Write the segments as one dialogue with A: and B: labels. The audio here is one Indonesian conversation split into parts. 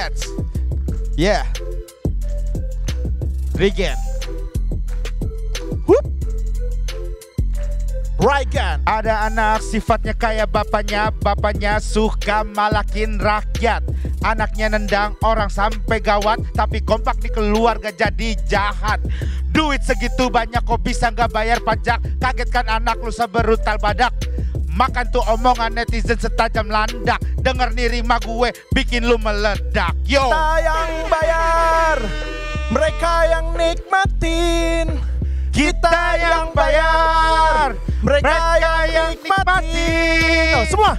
A: Heads. Yeah. Regen. Whoop. Regan. Ada anak sifatnya kayak bapaknya, bapaknya suka malakin rakyat. Anaknya nendang orang sampai gawat, tapi kompak di keluarga jadi jahat. Duit segitu banyak kok bisa nggak bayar pajak, kagetkan anak lu seberutal badak. Makan tuh omongan netizen setajam landak Dengar nih rima gue bikin lu meledak Yo Kita yang bayar Mereka yang nikmatin Kita, Kita yang bayar Mereka, mereka yang nikmatin oh, Semua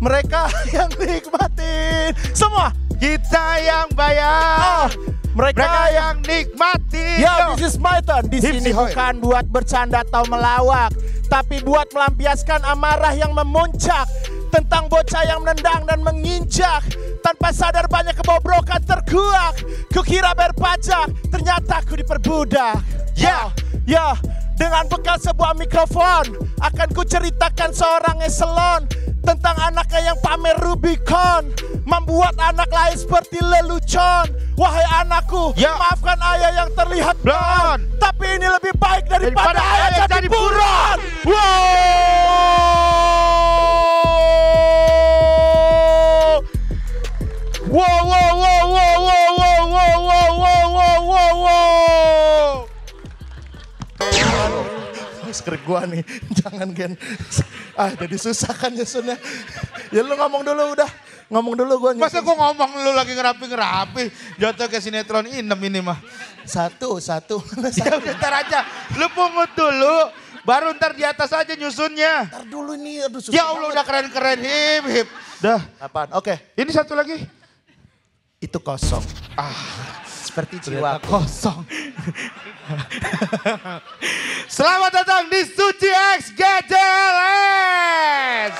A: mereka yang nikmatin semua kita yang bayar oh, mereka, mereka yang nikmatin ya yeah, this is my turn di sini bukan buat bercanda atau melawak tapi buat melampiaskan amarah yang memuncak tentang bocah yang menendang dan menginjak tanpa sadar banyak kebobrokan terkuak kukira berpajak ternyata aku diperbudak ya yeah, ya yeah. dengan bekal sebuah mikrofon akan ku ceritakan seorang eselon tentang anaknya yang pamer Rubicon membuat anak lain seperti lelucon. Wahai anakku, ya. maafkan ayah yang terlihat blon, tapi ini lebih baik daripada, daripada ayah, ayah jadi buron. Wow!
B: Wow, wow, wow, wow, wow, wow, wow, wow, wow, wow, wow, wow.
A: Skrip gua nih, jangan gen. Ah, jadi susah kan nyusunnya. Ya, ya lu ngomong dulu udah. Ngomong dulu gue. Masa gue ngomong lu lagi ngerapi-ngerapi. Jatuh ke sinetron inem ini mah. Satu, satu. satu. Ya ntar aja. Lu pungut dulu. Baru ntar di atas aja nyusunnya. Ntar dulu ini. Aduh, ya Allah udah keren-keren. Hip, hip. Dah. Apaan? Oke. Okay. Ini satu lagi. Itu kosong. Ah. Seperti jiwa kosong. Selamat datang di Suci X GJLS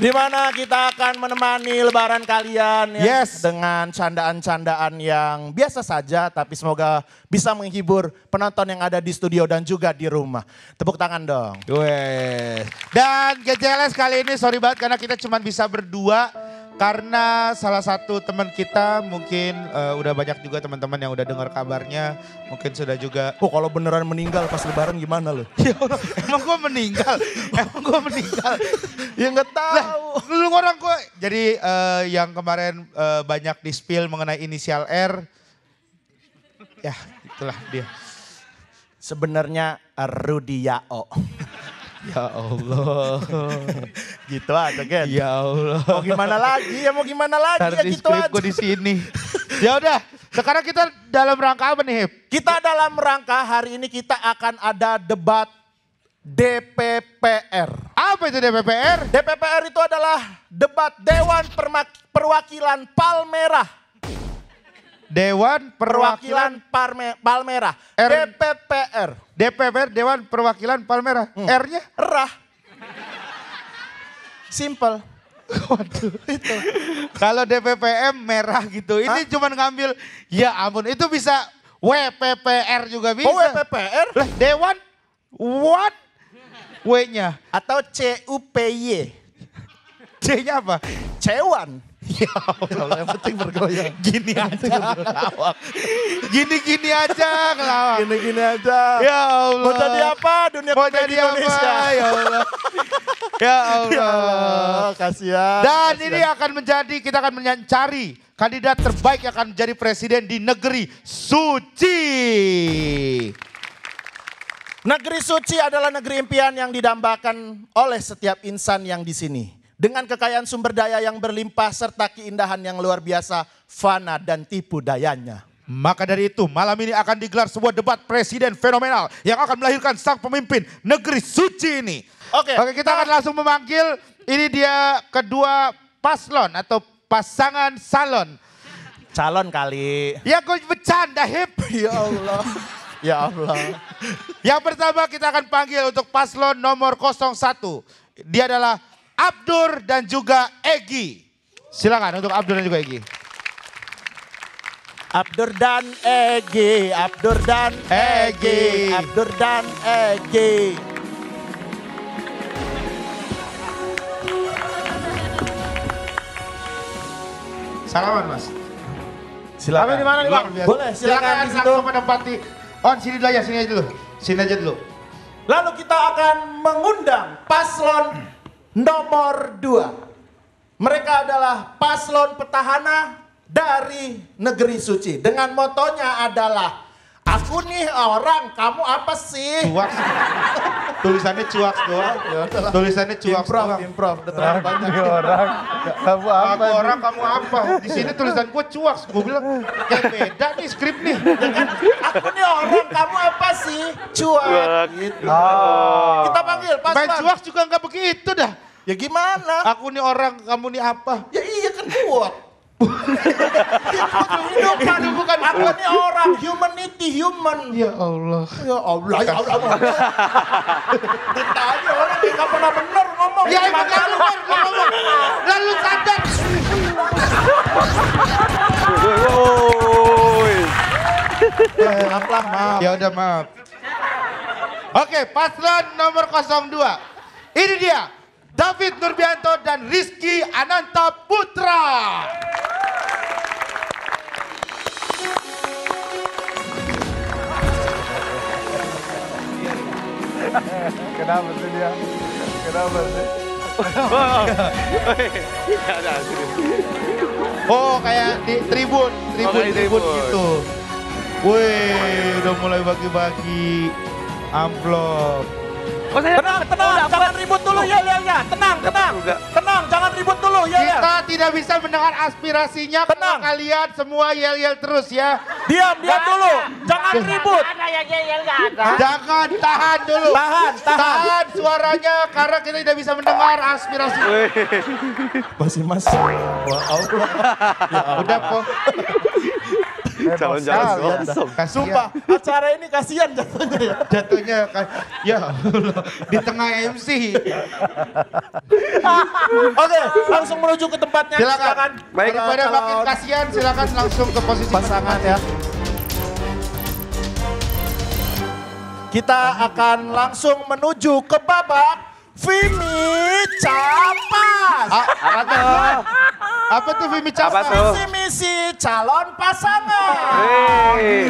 A: di mana kita akan menemani lebaran kalian ya, yes. dengan candaan-candaan yang biasa saja tapi semoga bisa menghibur penonton yang ada di studio dan juga di rumah. Tepuk tangan dong. Wes. Dan GJLS kali ini sorry banget karena kita cuma bisa berdua karena salah satu teman kita mungkin uh, udah banyak juga teman-teman yang udah dengar kabarnya, mungkin sudah juga. Oh kalau beneran meninggal pas lebaran gimana loh? ya emang gue meninggal, emang gue meninggal. ya nggak tahu. Lah, lu orang gue. Jadi uh, yang kemarin uh, banyak di spill mengenai inisial R, ya itulah dia. Sebenarnya Rudy Yao. Ya Allah. gitu aja, Gen. Ya Allah. Mau gimana lagi? Ya mau gimana lagi? Tari ya di gitu aja. di sini. ya udah, sekarang kita dalam rangka apa nih, Hip? Kita dalam rangka hari ini kita akan ada debat DPPR. Apa itu DPPR? DPPR itu adalah debat Dewan Perma Perwakilan Palmerah Dewan Perwakilan, Perwakilan Palmerah. R, DPPR. DPPR Dewan Perwakilan Palmerah. Hmm. R-nya? Rah. Simple. Waduh. Itu. Kalau DPPM merah gitu. Ini cuma ngambil ya ampun itu bisa WPPR juga bisa. Oh WPPR? Lah Dewan what? W-nya atau CUPY. C-nya apa? Cewan. Ya Allah, yang penting bergoyang. Gini aja ngelawak. Gini-gini aja ngelawak. Gini-gini aja. Ya Allah. Mau jadi apa dunia Mau jadi Indonesia? apa ya Allah. ya Allah. Ya Allah. Kasihan. Dan kasihan. ini akan menjadi, kita akan mencari kandidat terbaik yang akan menjadi presiden di negeri suci. Negeri suci adalah negeri impian yang didambakan oleh setiap insan yang di sini dengan kekayaan sumber daya yang berlimpah serta keindahan yang luar biasa, fana dan tipu dayanya. Maka dari itu malam ini akan digelar sebuah debat presiden fenomenal yang akan melahirkan sang pemimpin negeri suci ini. Oke. Oke, kita akan langsung memanggil ini dia kedua paslon atau pasangan salon. Calon kali. Ya gue bercanda hip. Ya Allah. ya Allah. Yang pertama kita akan panggil untuk paslon nomor 01. Dia adalah Abdur dan juga Egi. Silakan untuk Abdur dan juga Egi. Abdur dan Egi, Abdur dan Egi, Abdur dan Egi. Salaman mas. Silakan. di mana nih bang? Boleh silakan. Silakan langsung menempati. On sini dulu ya, sini aja dulu. Sini aja dulu. Lalu kita akan mengundang paslon nomor dua. Mereka adalah paslon petahana dari negeri suci. Dengan motonya adalah, aku nih orang, kamu apa sih? Tulisannya cuak ya doang. Tulisannya cuak improv, doang. Improv, udah Ini orang. Kamu apa? Aku orang, kamu apa? Di sini tulisan gue cuak. Gue bilang, kayak beda nih skrip nih. Aku nih orang, kamu apa sih? Cuak. Gitu. Ah. Kita panggil, pas Main cuak juga nggak begitu dah. Ya gimana? Aku nih orang, kamu nih apa? Ya iya kan cuak
B: bukan,
A: bukan aku ini orang humanity human. Ya Allah. Ya Allah, ya Allah. Ditanya orang yang gak pernah bener ngomong. Ya emang gak lu ngomong. Lalu sadar. Eh, maaf lah, maaf. Ya udah maaf. Oke, paslon nomor 02. Ini dia, David Nurbianto dan Rizky Ananta Putra. Kenapa sih dia? Kenapa sih? Oh kayak di tribun, tribun, oh, tribun gitu. Wih, udah mulai bagi-bagi amplop. Oh, tenang, tenang, oh, jangan ribut dulu ya ya ya. Tenang, tenang. Juga. Tenang, jangan ribut dulu ya ya. Kita tidak bisa mendengar aspirasinya tenang. kalau kalian semua yel-yel terus ya. Diam, diam gak dulu. Ada. Jangan gak ribut. Ada yang yel-yel ada. Jangan tahan dulu. Tahan, tahan. Tahan suaranya karena kita tidak bisa mendengar aspirasi. Masih masuk. Wow. Ya, udah kok. calon calon langsung. Sumpah, acara ini kasihan jatuhnya ya. Jatuhnya kan, ya di tengah MC. Oke, langsung menuju ke tempatnya. Silakan. silakan. Baik, kepada makin kasihan silakan langsung ke posisi pasangan ya. Kita akan langsung menuju ke babak Vimi Capas. A apa tuh? Apa tuh Vimi Capas? Apa tuh? Visi misi calon pasangan. Hey.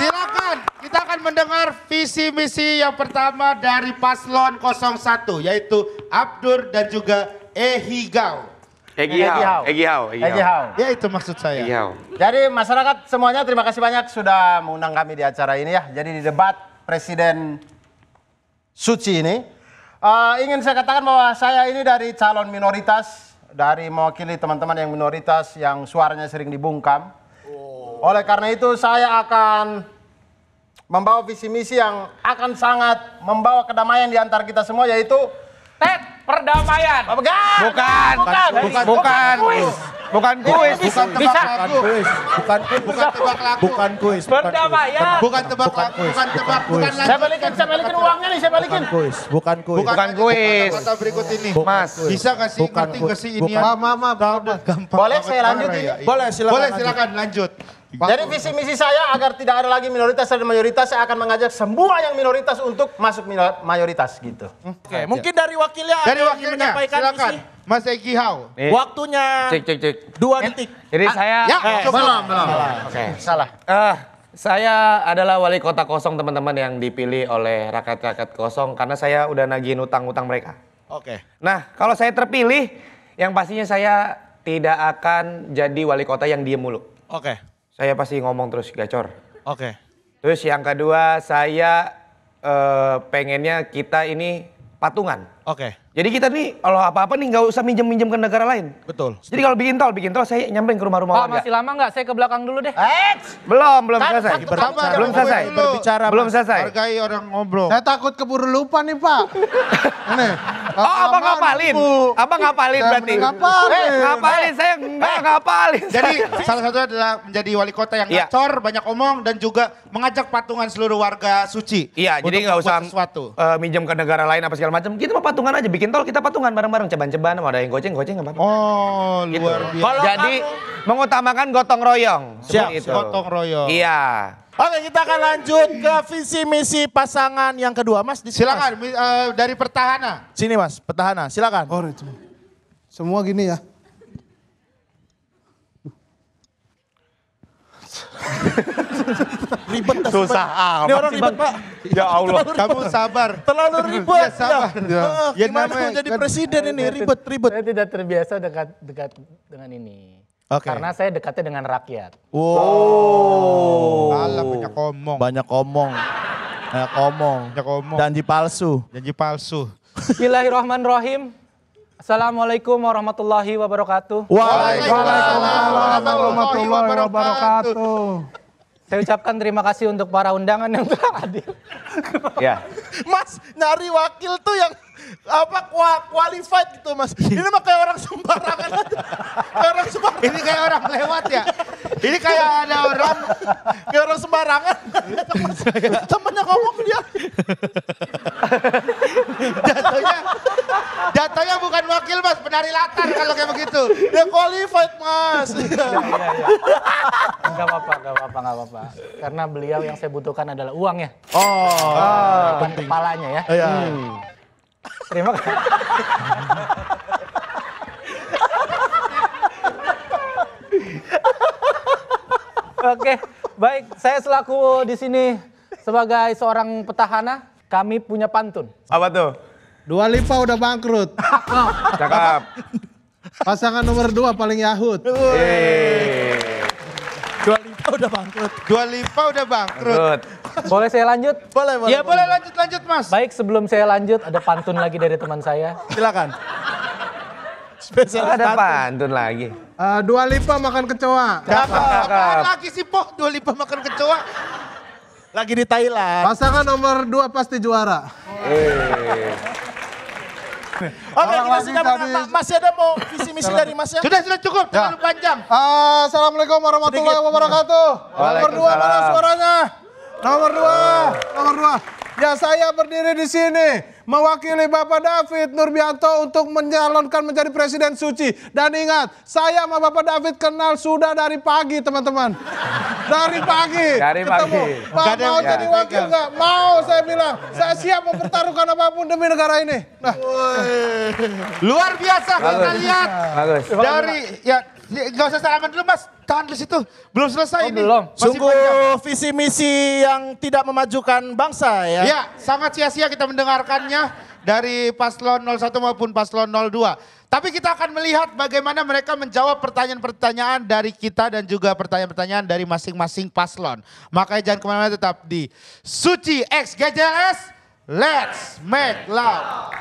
A: Silakan, kita akan mendengar visi misi yang pertama dari paslon 01 yaitu Abdur dan juga Ehigau. Egi Hao. Egi Hao. Egi Ya itu maksud saya. Egi Jadi masyarakat semuanya terima kasih banyak sudah mengundang kami di acara ini ya. Jadi di debat Presiden Suci ini. Uh, ingin saya katakan bahwa saya ini dari calon minoritas, dari mewakili teman-teman yang minoritas yang suaranya sering dibungkam. Oh. Oleh karena itu saya akan membawa visi misi yang akan sangat membawa kedamaian di antara kita semua yaitu Ted perdamaian. Bukan. Bukan. Bukan. Bukan. Bukan. Bukan. Bukan. Bukan. Bukan kuis, bukan tebak lagu. Bukan kuis, bukan tebak laku, Bukan kuis, Bukan tebak laku, bukan tebak, bukan lagu. Saya balikin, saya balikin uangnya nih, saya balikin. Bukan kuis, bukan kuis. Bukan kuis. Kata berikut ini. Mas, bisa kasih ngerti kasih ini. Mama, mama, gampang. Boleh saya lanjut ini? Boleh, silakan. Boleh, silakan lanjut. Jadi visi misi saya agar tidak ada lagi minoritas dan mayoritas, saya akan mengajak semua yang minoritas untuk masuk mayoritas gitu. Hmm. Oke, okay, mungkin dari wakilnya dari wakilnya menyampaikan silakan. misi. Mas Eki Hau. Eh. Waktunya cek cek cek. Dua eh, detik. Jadi ah, saya ya, eh, belum belum. Oke, okay. salah. Uh, saya adalah wali kota kosong teman-teman yang dipilih oleh rakyat-rakyat kosong karena saya udah nagihin utang-utang mereka. Oke. Okay. Nah, kalau saya terpilih, yang pastinya saya tidak akan jadi wali kota yang diem mulu. Oke. Okay. Saya pasti ngomong terus gacor. Oke. Okay. Terus yang kedua saya uh, pengennya kita ini patungan. Oke. Okay. Jadi kita nih kalau apa-apa nih nggak usah minjem-minjem ke negara lain. Betul. Jadi kalau bikin tol, bikin tol saya nyampein ke rumah-rumah warga. masih lama nggak? Saya ke belakang dulu deh. Eits. Eh, belum, belum kan, selesai. belum selesai. Berbicara. Belum selesai. Hargai orang ngobrol. Saya takut keburu lupa nih Pak. Oh, nih. Oh, apa ngapalin. Apa ngapalin berarti. Ngapalin. Eh, ngapalin, saya eh, nggak ngapalin. Jadi salah satu adalah menjadi wali kota yang iya. ngacor, banyak omong, dan juga mengajak patungan seluruh warga suci. Iya, jadi nggak usah sesuatu. minjem ke negara lain apa segala macam. Kita mau patungan aja bikin tol kita patungan bareng-bareng ceban-ceban mau ada yang goceng-goceng apa-apa. Oh, gitu. luar biasa. Kalo Jadi kamu... mengutamakan gotong royong. Siap, itu. gotong royong. Iya. Oke, kita akan lanjut ke visi misi pasangan yang kedua, Mas. di silakan mas. Uh, dari pertahanan Sini, Mas, pertahanan Silakan. Oh, Semua gini ya. ribet dah Susah amat. Ini orang ribet, Pak. Ya Allah, kamu sabar. Terlalu ya ribet. Ya, sabar. Ya. Oh, ya, gimana namanya, jadi kan, presiden ini ribet, ribet. Saya tidak terbiasa dekat dekat dengan ini. Okay. Karena saya dekatnya dengan rakyat. Wow. Oh. Alah, banyak omong. Banyak omong. Banyak omong. Banyak omong. Janji palsu. Janji palsu. Bismillahirrahmanirrahim. Assalamualaikum warahmatullahi wabarakatuh. Waalaikumsalam warahmatullahi wabarakatuh. Saya ucapkan terima kasih untuk para undangan yang telah hadir. Ya. Mas, nyari wakil tuh yang apa qualified gitu mas. Iya. Ini mah kayak orang sembarangan aja. orang sembarangan. Ini kayak orang lewat ya. Ini kayak ada orang kayak orang sembarangan. temannya kamu dia. jatuhnya jatuhnya bukan wakil mas, penari latar kalau kayak begitu. Dia qualified mas. Iya, iya, nggak apa-apa, enggak apa-apa, apa Karena beliau yang saya butuhkan adalah uang ya. Oh, penting. kepalanya ya. Hmm. Terima kasih. Oke, baik. Saya selaku di sini sebagai seorang petahana, kami punya pantun. Apa tuh? Dua lipa udah bangkrut. Cakap. Pasangan nomor dua paling yahut udah bangkrut. Dua Lipa udah bangkrut. Boleh saya lanjut? Boleh, boleh. Ya boleh, boleh lanjut, lanjut mas. Baik sebelum saya lanjut ada pantun lagi dari teman saya. Silakan. Spesial ada pantun, pantun lagi. Uh, dua Lipa makan kecoa. Cakep. Lagi sih poh Dua Lipa makan kecoa. Lagi di Thailand. Pasangan nomor dua pasti juara.
B: Oh.
A: Oke, kita sudah masih Masih ada mau visi misi dari Mas ya? Sudah, sudah cukup, terlalu panjang. Uh, Assalamualaikum warahmatullahi wabarakatuh. Nomor dua mana suaranya? Nomor dua, nomor dua. Ya saya berdiri di sini mewakili Bapak David Nurbianto untuk menyalonkan menjadi presiden suci. Dan ingat, saya sama Bapak David kenal sudah dari pagi, teman-teman. Dari pagi. Dari ketemu. pagi. Pak mau ya. jadi wakil nggak? Mau saya bilang. Saya siap mempertaruhkan apapun demi negara ini. Nah. Luar biasa kita lihat. Dari ya Gak usah sarapan dulu mas, tahan di situ. Belum selesai oh, ini. Belum. Masih Sungguh panjang. visi misi yang tidak memajukan bangsa ya. Iya, sangat sia-sia kita mendengarkannya dari paslon 01 maupun paslon 02. Tapi kita akan melihat bagaimana mereka menjawab pertanyaan-pertanyaan dari kita dan juga pertanyaan-pertanyaan dari masing-masing paslon. Makanya jangan kemana-mana tetap di Suci X GJLS. Let's make love.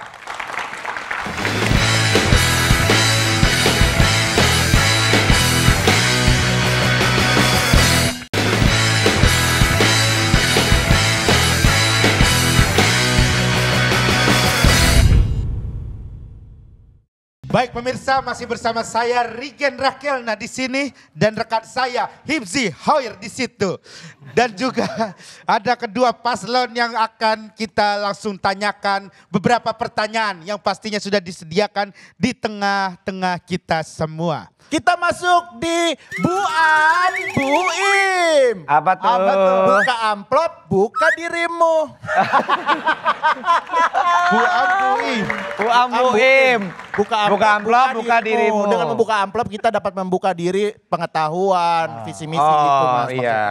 A: Baik pemirsa masih bersama saya Rigen nah di sini dan rekan saya Hibzi Hoir di situ. Dan juga ada kedua paslon yang akan kita langsung tanyakan beberapa pertanyaan yang pastinya sudah disediakan di tengah-tengah kita semua. Kita masuk di Buan Buim. Apa tuh? Apa tuh? Buka amplop, buka dirimu. Buan Buim. Buan Buim. Buka amplop, buka, amplop, buka, buka dirimu. dirimu. Dengan membuka amplop kita dapat membuka diri pengetahuan, oh. visi misi gitu, oh, gitu mas. Iya.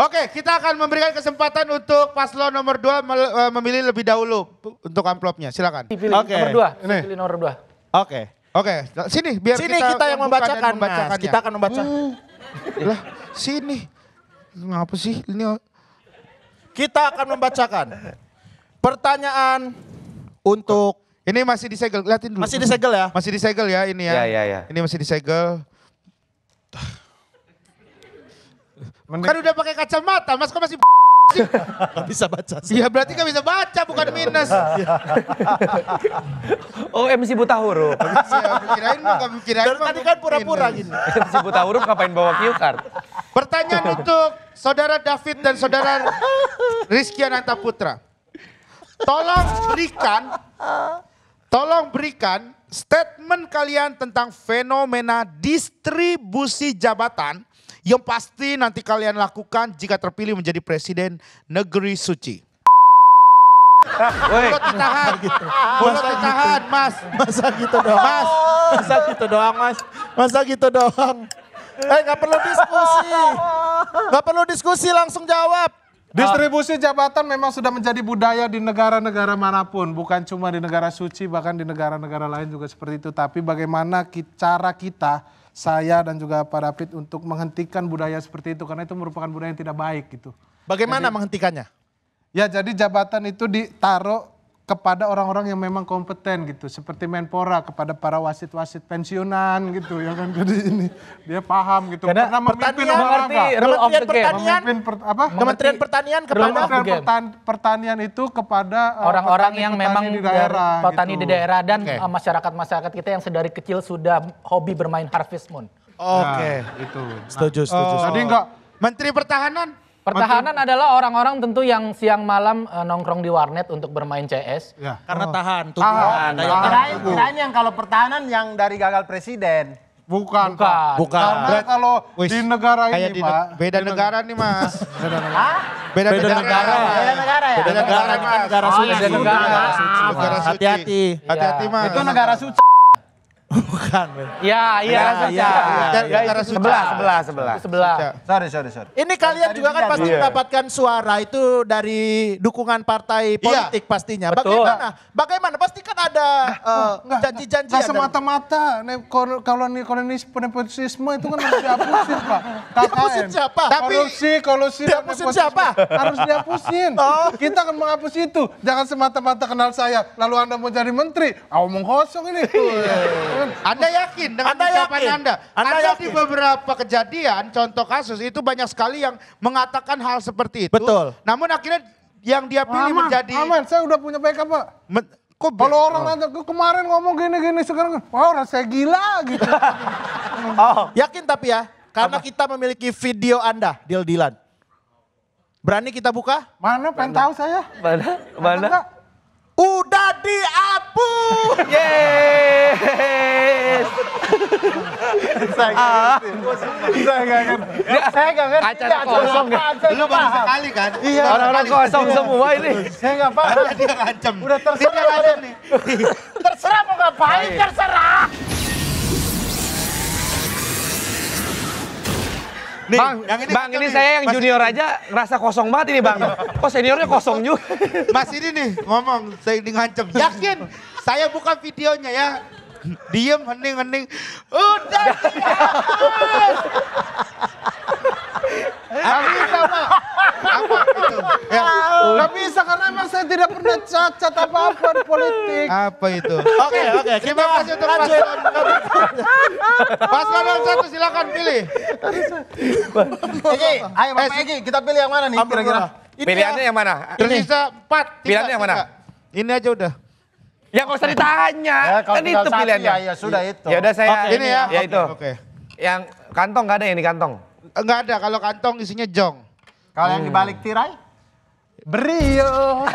A: Oke, kita akan memberikan kesempatan untuk paslon nomor dua eh, memilih lebih dahulu untuk amplopnya. Silakan. Oke. okay. nomor 2. Pilih nomor 2. Oke. Okay. Oke, okay. Nah, sini biar sini kita, kita yang membacakan, Mas. Nah, ya. Kita akan membaca. Hmm. lah, sini. Ngapa sih ini? Kita akan membacakan pertanyaan untuk ini masih disegel, liatin dulu. Masih disegel ya? Masih disegel ya ini ya. Iya, iya, iya. Ini masih disegel. Mending... Kan udah pakai kacamata, Mas kok masih Gak bisa baca. Iya berarti gak bisa baca bukan iya. minus. Iya. oh MC buta huruf. Iya, kirain mah gak kirain Dari tadi kan pura-pura gini. MC buta huruf ngapain bawa cue card? Pertanyaan untuk saudara David dan saudara Rizky Ananta Putra. Tolong berikan, tolong berikan statement kalian tentang fenomena distribusi jabatan yang pasti nanti kalian lakukan jika terpilih menjadi presiden negeri suci. Woi, gitu. ditahan, gitu. mulut ditahan mas. Masa gitu doang? Mas. Masa gitu doang mas? Masa gitu doang? Eh nggak perlu diskusi. Nggak perlu diskusi langsung jawab. Distribusi jabatan memang sudah menjadi budaya di negara-negara manapun, bukan cuma di negara suci, bahkan di negara-negara lain juga seperti itu. Tapi bagaimana cara kita saya dan juga Pak David untuk menghentikan budaya seperti itu karena itu merupakan budaya yang tidak baik gitu. Bagaimana jadi, menghentikannya? Ya jadi jabatan itu ditaruh kepada orang-orang yang memang kompeten gitu seperti Menpora kepada para wasit-wasit pensiunan gitu ya kan jadi ini dia paham gitu karena pernah memimpin the game. Pertanian per, apa Kementerian Pertanian kepada Kementerian pertan, Pertanian itu kepada eh, orang-orang yang memang di daerah petani gitu. di daerah dan eh, masyarakat-masyarakat okay. kita yang sedari kecil sudah hobi bermain Harvest Moon Oke, okay. nah, itu. Setuju, nah, setuju. Oh. Eh, Tadi enggak Menteri Pertahanan Pertahanan Mati. adalah orang-orang tentu yang siang malam uh, nongkrong di warnet untuk bermain CS. Ya. Karena oh. tahan, tuh tahan. Tahan. yang kalau pertahanan yang dari gagal presiden. Bukan, bukan. bukan. Karena kalau Wish. di negara ini, di, Pak. Beda di negara nih, Mas. beda negara. Beda, beda negara. negara. Beda
B: negara ya. Beda negara, Mas. Oh, iya. Negara Negara suci. Hati-hati. Hati-hati, Mas. Itu negara suci.
A: Bukan. Men. Ya, iya. Iya, iya, iya. Ya, ya, Negara Suca. Sebelah, sebelah, sebelah. Sebelah. Sorry, sorry, sorry. Ini kalian juga kan pasti mendapatkan suara itu dari dukungan partai iya. politik pastinya. Betul. Bagaimana? Bagaimana? Pasti kan ada nah, oh, eh, janji-janji. Uh, semata-mata. Kalau ini kolonis nepotisme itu kan harus dihapusin, Pak. Dihapusin siapa? Tapi, kolusi kolusi, dihapusin siapa? Harus dihapusin. Oh. Kita akan menghapus itu. Jangan semata-mata kenal saya, lalu Anda mau jadi menteri. Ah, omong kosong ini. Iya. Anda yakin dengan anda ucapan yakin? Anda? Anda, yakin? di beberapa kejadian, contoh kasus itu banyak sekali yang mengatakan hal seperti itu. Betul. Namun akhirnya yang dia pilih aman, menjadi... Aman, saya udah punya backup Pak. Men Kalau orang nanti oh. kemarin ngomong gini-gini sekarang, wah wow, saya gila gitu. oh. Yakin tapi ya, karena Apa? kita memiliki video Anda, Dildilan. Dilan. Berani kita buka? Mana, pengen tahu saya. Mana? Mana? Mana? udah dihapus. Yes. saya nggak ah. ngerti. Saya nggak ngerti. Acara kosong. Ya? Lu baru sekali kan? Iya. Orang-orang kosong semua ini. Saya nggak paham. Dia ngancem. Udah terserah. nih. Terserah mau ngapain? Terserah. Nih, bang, yang ini bang ini saya yang Mas junior ini. aja ngerasa kosong banget ini bang. Kok seniornya kosong juga? Mas ini nih ngomong, saya ini ngancem. Yakin, saya bukan videonya ya. Diem, hening-hening. Udah. Gak bisa, Pak. Apa itu? Ya. Gak bisa karena memang saya tidak pernah cacat apa-apa di politik. Apa itu? Oke, oke. Terima kasih untuk paslon. paslon yang satu silakan pilih. Oke, ayo mas eh, Egi, kita pilih yang mana nih kira-kira? Pilihannya yang mana? Tersisa empat. Pilihannya yang mana? Ini aja udah. Ya gak usah ditanya. Ya, kan itu pilihannya. Ya, ya, sudah itu. Ya udah saya. ini ya. Ya itu. Oke. Yang kantong gak ada yang di kantong. Enggak ada kalau kantong isinya jong. Kalau hmm. yang dibalik hmm. tirai? Brio.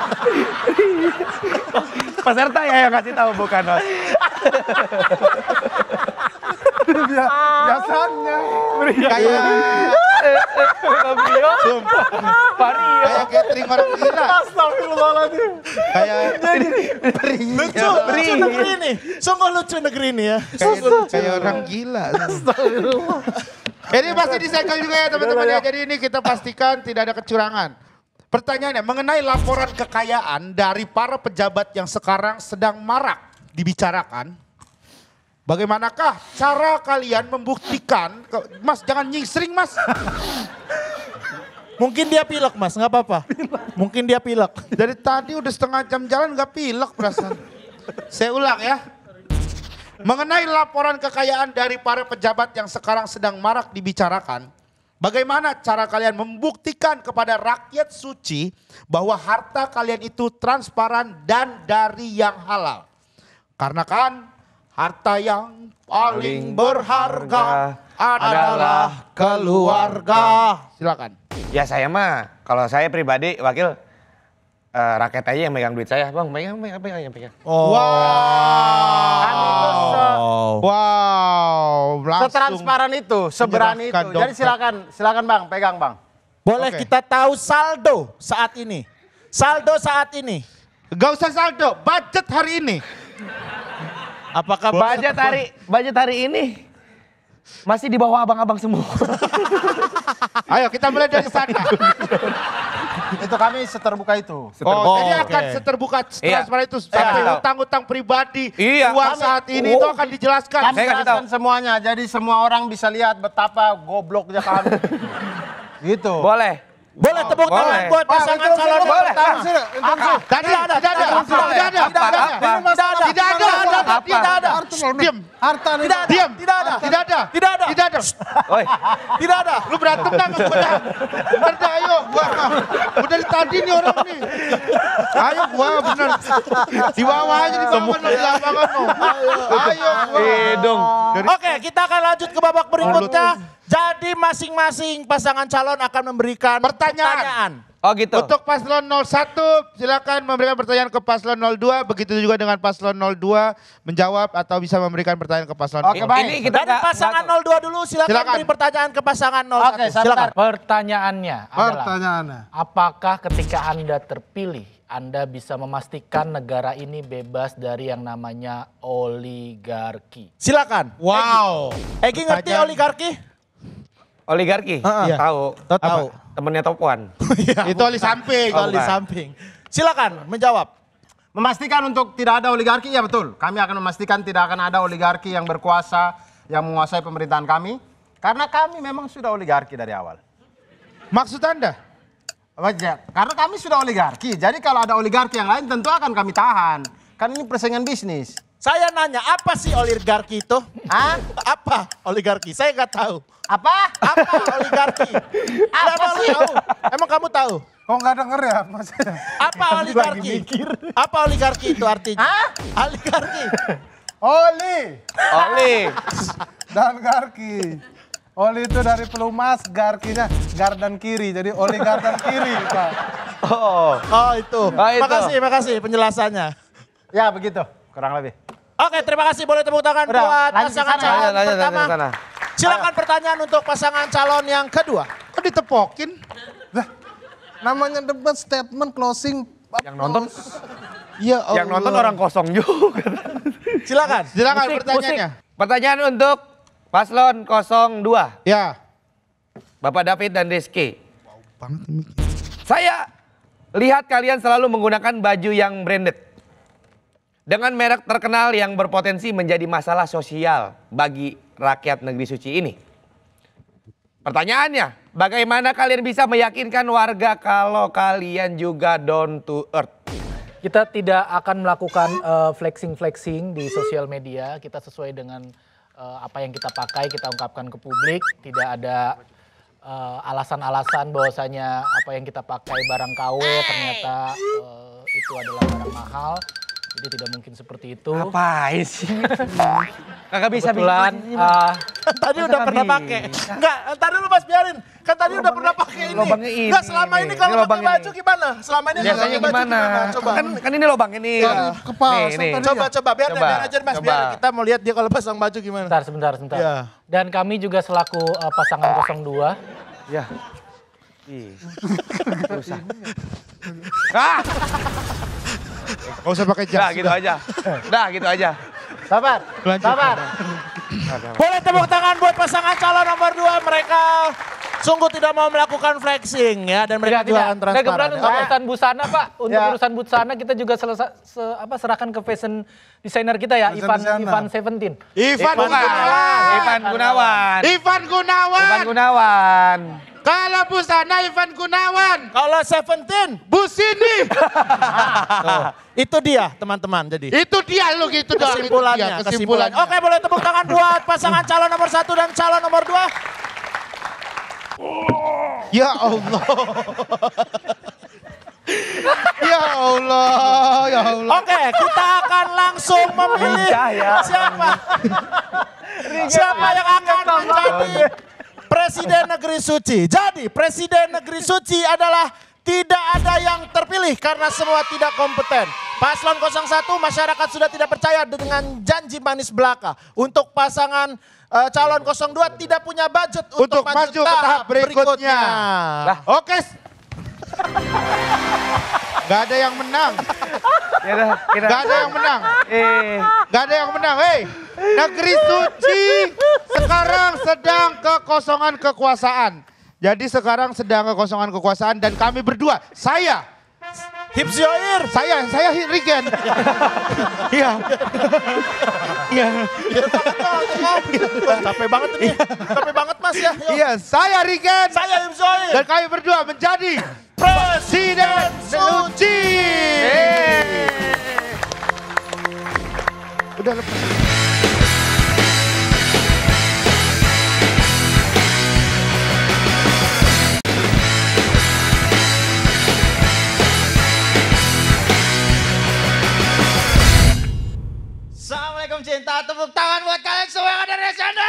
A: Peserta ya yang kasih tahu bukan Mas. Ah. biasanya kayak Brio. Pario. Kayak catering orang gila. Astagfirullahaladzim. Kayak Lucu, lucu negeri ini. Sungguh lucu negeri ini ya. Kayak orang gila. Astagfirullah. Ini pasti disegel juga ya teman-teman ya. Jadi ini kita pastikan tidak ada kecurangan. Pertanyaannya mengenai laporan kekayaan dari para pejabat yang sekarang sedang marak dibicarakan. Bagaimanakah cara kalian membuktikan, Mas jangan nyisring Mas. Mungkin dia pilek mas, nggak apa-apa. Mungkin dia pilek. Jadi tadi udah setengah jam jalan nggak pilek perasaan. Saya ulang ya. Mengenai laporan kekayaan dari para pejabat yang sekarang sedang marak dibicarakan, bagaimana cara kalian membuktikan kepada rakyat suci bahwa harta kalian itu transparan dan dari yang halal? Karena kan harta yang paling berharga adalah keluarga. Silakan. Ya saya mah kalau saya pribadi wakil uh, eh, rakyat aja yang megang duit saya, bang, megang, megang, yang pegang. Oh. Wow. wow, kan wow. Langsung setransparan itu, seberani itu. Jadi silakan, silakan bang, pegang bang. Boleh okay. kita tahu saldo saat ini? Saldo saat ini? Gak usah saldo, budget hari ini. Apakah budget hari budget hari ini masih di bawah abang-abang semua? Ayo kita mulai dari sana. itu kami seterbuka itu. Oh, oh, seterbuka. Oh, jadi okay. akan seterbuka transparan iya. itu iya. sampai iya. utang-utang pribadi, iya. uang kami, saat ini oh. itu akan oh. dijelaskan. Kami jelaskan semuanya, jadi semua orang bisa lihat betapa gobloknya kami. gitu. Boleh. Boleh oh, tepuk tangan buat pasangan calon boleh. Ah, tadi ada, tidak ada, tidak ada, tidak ada, tidak ada, tidak ada, tidak ada, tidak ada, tidak ada, tidak ada, tidak tidak ada. Lu berantem ayo, gua udah tadi nih orang nih. Ayo gua bener, di bawah aja di bawah, di lapangan Ayo gua. Eh, Oke, kita akan lanjut ke babak berikutnya. Oh, jadi masing-masing pasangan calon akan memberikan pertanyaan. pertanyaan. Oh gitu. Untuk paslon 01 silakan memberikan pertanyaan ke paslon 02 begitu juga dengan paslon 02 menjawab atau bisa memberikan pertanyaan ke paslon. Oke, baik. Ini kita Dari pasangan gak, 02 dulu silakan, silakan beri pertanyaan ke pasangan 01. Oke, silakan. Pertanyaannya adalah Pertanyaannya. Apakah ketika Anda terpilih anda bisa memastikan negara ini bebas dari yang namanya oligarki. Silakan. Wow. Egi, Egi ngerti oligarki? Oligarki? iya. Tahu. Tahu. Temennya Topuan. Itu oli samping. Oh, oli samping. Silakan menjawab. Memastikan untuk tidak ada oligarki, ya betul. Kami akan memastikan tidak akan ada oligarki yang berkuasa, yang menguasai pemerintahan kami. Karena kami memang sudah oligarki dari awal. Maksud Anda? Ya, karena kami sudah oligarki, jadi kalau ada oligarki yang lain tentu akan kami tahan. Kan ini persaingan bisnis. Saya nanya, apa sih oligarki itu? Hah? apa oligarki? Saya nggak tahu. Apa? Apa oligarki? Apa sih? Emang kamu tahu? Kok nggak denger ya maksudnya? Apa oligarki? Apa oligarki itu artinya? Hah? Oligarki. Oli. Oli. Dan garki. Oli itu dari pelumas, garkinya gardan kiri. Jadi oli garden kiri, Pak. Oh. Oh, itu. Oh, itu. Makasih, makasih penjelasannya. Ya, begitu. Kurang lebih. Oke, terima kasih boleh tepuk tangan Udah, buat pasangan calon lanjut, lanjut, pertama. Lanjut, lanjut, lanjut. Silakan Ayo. pertanyaan untuk pasangan calon yang kedua. Kok ditepokin? Lah, namanya debat statement closing. Yang nonton? Iya, oh Yang nonton orang kosong juga. Silakan, silakan musik, pertanyaannya. Musik. Pertanyaan untuk paslon 02. Ya. Bapak David dan Rizky. Wow, Saya lihat kalian selalu menggunakan baju yang branded dengan merek terkenal yang berpotensi menjadi masalah sosial bagi rakyat negeri suci ini. Pertanyaannya, bagaimana kalian bisa meyakinkan warga kalau kalian juga down to earth? Kita tidak akan melakukan eh, flexing-flexing uh, di sosial media. Kita sesuai dengan uh, apa yang kita pakai, kita ungkapkan ke publik. Tidak ada eh, alasan-alasan uh, bahwasanya apa yang kita pakai barang KW ternyata uh, itu adalah barang mahal. Jadi tidak mungkin seperti itu. Apain sih? Kakak bisa bikin. Uh,
B: tadi udah pernah pakai. Enggak,
A: tadi lu Mas biarin. Kan tadi udah pernah pakai ini. Lobangnya ini. Enggak, selama ini kalau pakai baju gimana? Selama ini kalau pakai baju gimana? Coba. Kan, kan ini lobang ini. Nih, Coba, ya. coba. Biar, coba. biar Mas, biar kita mau lihat dia kalau pasang baju gimana. Sebentar, sebentar, sebentar. Ya. Dan kami juga selaku uh, pasangan 02. Ya. Ih. Susah. Ah! Gak usah pakai jas. Nah, gitu aja. Nah, gitu aja. Sabar, sabar. Boleh tepuk tangan buat pasangan calon nomor dua mereka sungguh tidak mau melakukan flexing ya dan mereka tidak, juga tidak. transparan. Dan kebetulan untuk urusan busana Pak, untuk ya. urusan busana kita juga selesai se, apa serahkan ke fashion designer kita ya Ivan Ivan Seventeen. Ivan Gunawan. Ivan Gunawan. Ivan Gunawan. Ivan Gunawan. Kalau busana Ivan Gunawan. Kalau Seventeen. Busini. oh, itu dia teman-teman jadi. Itu dia lu gitu dong. Kesimpulannya. Dia, kesimpulannya. kesimpulannya. Oke boleh tepuk tangan buat pasangan calon nomor satu dan calon nomor dua. Ya Allah. ya Allah, ya Allah. Oke, kita akan langsung memilih ya. siapa siapa yang akan menjadi Presiden negeri suci. Jadi presiden negeri suci adalah tidak ada yang terpilih karena semua tidak kompeten. Paslon 01 masyarakat sudah tidak percaya dengan janji manis belaka. Untuk pasangan uh, calon 02 tidak punya budget untuk, untuk maju ke tahap berikutnya. berikutnya. Oke. Okay. Gak ada yang menang. Ya Gak ada yang menang. Eh. Gak ada yang menang. Hei, negeri suci sekarang sedang kekosongan kekuasaan. Jadi sekarang sedang kekosongan kekuasaan dan kami berdua, saya Hips Yair. Saya, saya Rigen. Iya. iya. Iya. Capek banget ini. Iya. Capek banget Mas ya. Iya, saya Rigen. Saya Hips Yair. Dan kami berdua menjadi Presiden Suci. Udah lepas.
B: Assalamualaikum cinta, tepuk tangan buat kalian semua yang ada di sana.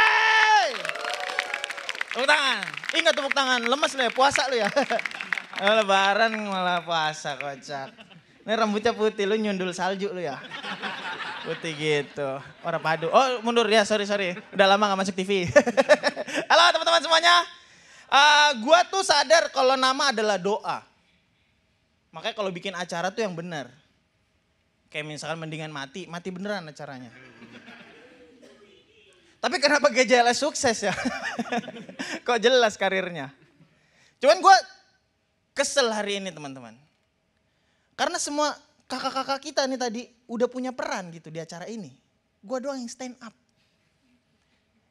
A: Tepuk tangan, ingat tepuk tangan, lemes lo ya, puasa lo ya.
B: Eh, lebaran malah puasa kocak. Ini rambutnya putih, lu nyundul salju lu ya. Putih gitu.
A: Orang padu. Oh mundur ya, sorry sorry. Udah lama gak masuk TV. Halo teman-teman semuanya. Uh, gua tuh sadar kalau nama adalah doa. Makanya kalau bikin acara tuh yang benar. Kayak misalkan mendingan mati, mati beneran acaranya. Tapi kenapa GJLS sukses ya? Kok jelas karirnya? Cuman gue kesel hari ini teman-teman. Karena semua kakak-kakak kita nih tadi udah punya peran gitu di acara ini. Gua doang yang stand up.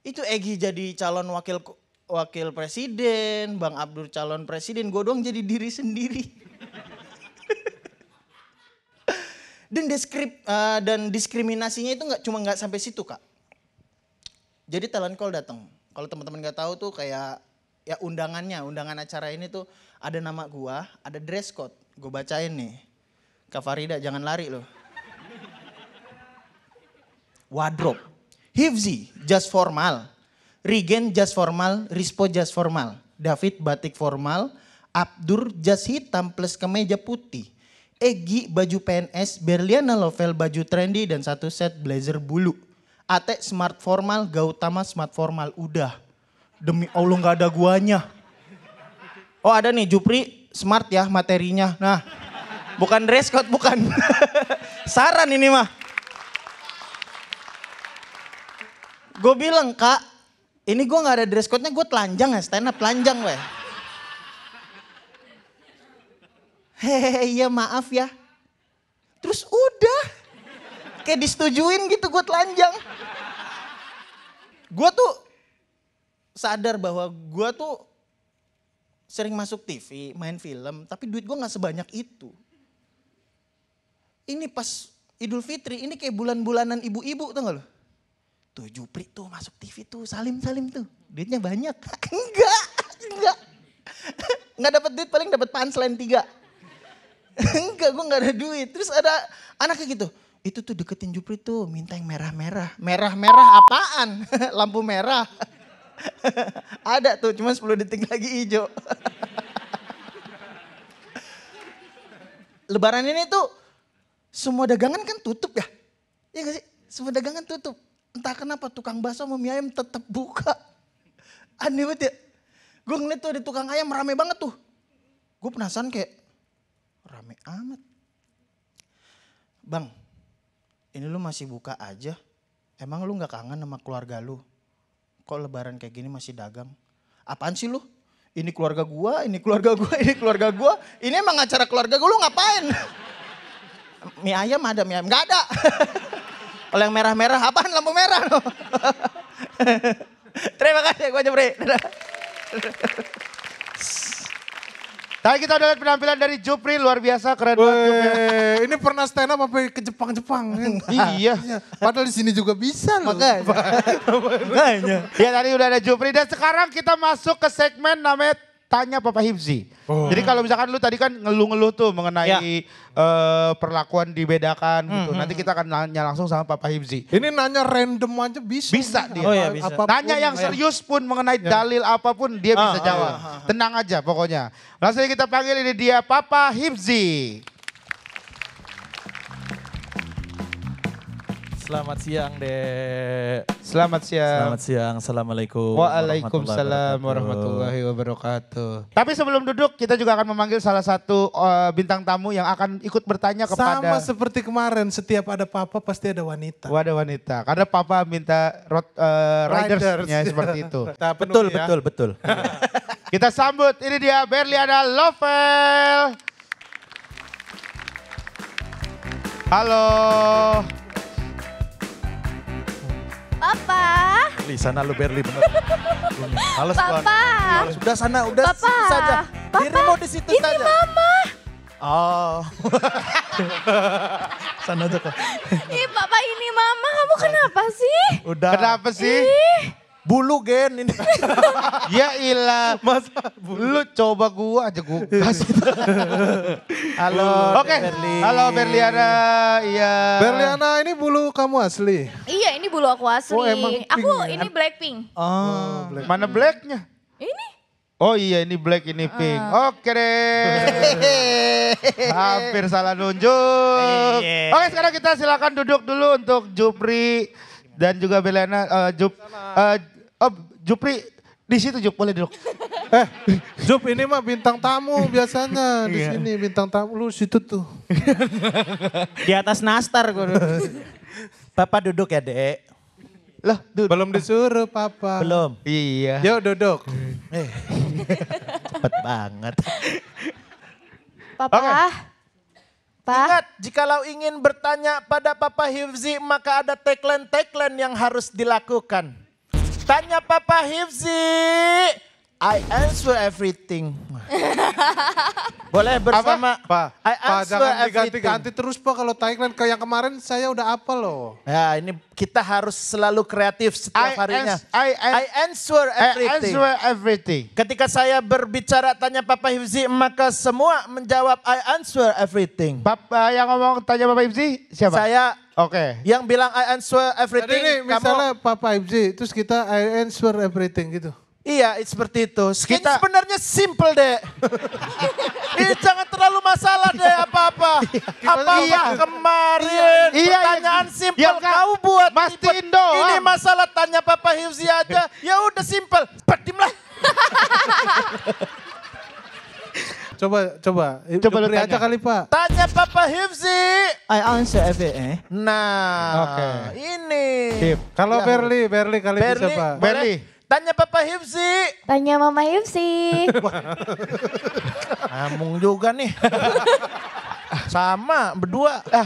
A: Itu Egi jadi calon wakil wakil presiden, Bang Abdur calon presiden, gue doang jadi diri sendiri. dan deskrip uh, dan diskriminasinya itu nggak cuma nggak sampai situ kak. Jadi talent call datang. Kalau teman-teman nggak tahu tuh kayak ya undangannya, undangan acara ini tuh ada nama gua, ada dress code. gua bacain nih. Kak Farida jangan lari loh. Wardrobe. hivzi just formal. Regen just formal, Rispo just formal. David batik formal, Abdur jas hitam plus kemeja putih. Egi baju PNS, Berliana Lovell baju trendy dan satu set blazer bulu. Ate smart formal, Gautama smart formal udah Demi Allah nggak ada guanya. Oh ada nih Jupri smart ya materinya. Nah bukan dress code bukan. Saran ini mah.
B: Gue bilang kak ini gue nggak ada dress code-nya gue telanjang ya stand up telanjang weh. Hehehe iya
A: maaf ya. Terus udah. Kayak disetujuin gitu gue telanjang. Gue tuh sadar bahwa gue tuh sering masuk TV, main film, tapi duit gue gak sebanyak itu. Ini pas Idul Fitri, ini kayak bulan-bulanan ibu-ibu tuh gak lo? Tuh Jupri tuh masuk TV tuh, salim-salim tuh. Duitnya banyak. enggak,
B: enggak. Enggak dapat duit paling dapat pan selain tiga. enggak, gue nggak ada duit. Terus ada anaknya gitu, itu tuh deketin Jupri tuh, minta yang merah-merah.
A: Merah-merah apaan? Lampu merah. Ada tuh, cuma 10 detik lagi hijau.
B: Lebaran ini tuh semua dagangan kan tutup ya. Iya gak sih? Semua dagangan tutup. Entah kenapa tukang bakso sama mie ayam tetap buka. Aneh banget ya. Gue ngeliat tuh di tukang ayam rame banget tuh. Gue penasaran kayak
A: rame amat. Bang, ini lu masih buka aja. Emang lu gak kangen sama keluarga lu? kok lebaran kayak gini masih dagang? Apaan sih lu? Ini keluarga gua, ini keluarga gua, ini keluarga gua. Ini emang acara keluarga gua, lu ngapain? mie ayam ada mie ayam? Gak ada. Kalau yang merah-merah apaan lampu merah? Terima kasih, gua Jepri. Tadi nah, kita udah lihat penampilan dari Jupri luar biasa keren banget Ini pernah stand up sampai ke Jepang-Jepang. Kan? Iya. iya. Padahal di sini juga bisa loh. Makanya. Makanya. Ya tadi udah ada Jupri dan sekarang kita masuk ke segmen namanya tanya Papa Hipsi. Oh. Jadi kalau misalkan lu tadi kan ngeluh-ngeluh tuh mengenai ya. uh, perlakuan dibedakan hmm, gitu. Hmm, Nanti kita akan nanya langsung sama Papa Hipsi. Ini nanya random aja bisa. Bisa dia. Oh, iya, bisa. Apapun, nanya yang serius pun mengenai ya. dalil apapun dia ah, bisa ah, jawab. Ah, ah, Tenang aja pokoknya. Langsung kita panggil ini dia Papa Hipsi. Selamat siang, Dek. Selamat siang. Selamat siang. Assalamualaikum. Waalaikumsalam warahmatullahi wabarakatuh. Tapi sebelum duduk, kita juga akan memanggil salah satu uh, bintang tamu yang akan ikut bertanya kepada... Sama seperti kemarin, setiap ada papa pasti ada wanita. Wah, ada wanita. Karena papa minta road, uh, eh, ridersnya seperti itu. Nah, betul, ya. betul, betul, iya. kita sambut, ini dia Berliana Lovel. Halo.
B: Papa.
A: Li sana lu Berli bener. Males Papa. Males. Udah sana, udah Papa. situ saja. Papa. mau di situ ini saja. Ini Mama. Oh. sana aja kok.
B: Ih, Papa ini Mama, kamu kenapa sih? Udah. Kenapa sih?
A: Ih bulu gen ini. ya ilah. Mas, lu coba gua aja gua kasih. Halo. Oke. Berli. Halo Berliana. Iya. Berliana ini bulu kamu asli.
B: Iya, ini bulu aku asli. Oh, emang pink. aku ini Blackpink.
A: Oh, oh hmm, Black. Mana blacknya? Ini. Oh iya ini black ini ah. pink. Uh. Oke deh. Hampir salah nunjuk. Yeah. Oke sekarang kita silakan duduk dulu untuk Jupri dan juga Belena uh, eh, Jup uh, Oh, Jupri di situ Jup boleh duduk. eh, Jup ini mah bintang tamu biasanya di yeah. sini bintang tamu lu situ tuh. di atas nastar gue. Papa duduk ya, Dek. Lah, duduk. Belum disuruh Papa. Belum. Iya. Yuk duduk. Eh. Cepet banget. Papa. Okay. Pa? Ingat, jikalau ingin bertanya pada Papa Hivzi, maka ada tagline-tagline yang harus dilakukan. Tanya Papa Hifzi. I answer everything. Boleh bersama. Apa? Pa, I pa, answer jangan diganti-ganti terus Pak kalau Thailand. Kayak yang kemarin saya udah apa loh. Ya ini kita harus selalu kreatif setiap I harinya. I, an, I answer everything. I answer everything. Ketika saya berbicara tanya Papa Hifzi, maka semua menjawab I answer everything. Papa yang ngomong tanya Papa Hifzi siapa? Saya Oke. Okay. Yang bilang I answer everything. Jadi ini misalnya kamu... Papa FG, terus kita I answer everything gitu. Iya, seperti itu. Kita... sebenarnya simple deh. ini jangan terlalu masalah deh apa-apa. Iya. Apa iya. kemarin iya, iya. pertanyaan iya. simple yang kau buat. Mas Tindo. Ini masalah tanya Papa Hifzi aja. ya udah simple. Pedim lah. Coba, coba. Coba lu tanya. kali Pak. Tanya Papa Hifzi. I answer everything. Eh? Nah, okay. ini. Hip. Kalau ya. Berli, Berli kali Berli, bisa Pak. Berli. Tanya Papa Hifzi. Tanya Mama Hifzi. Amung juga nih. Sama, berdua. Ah.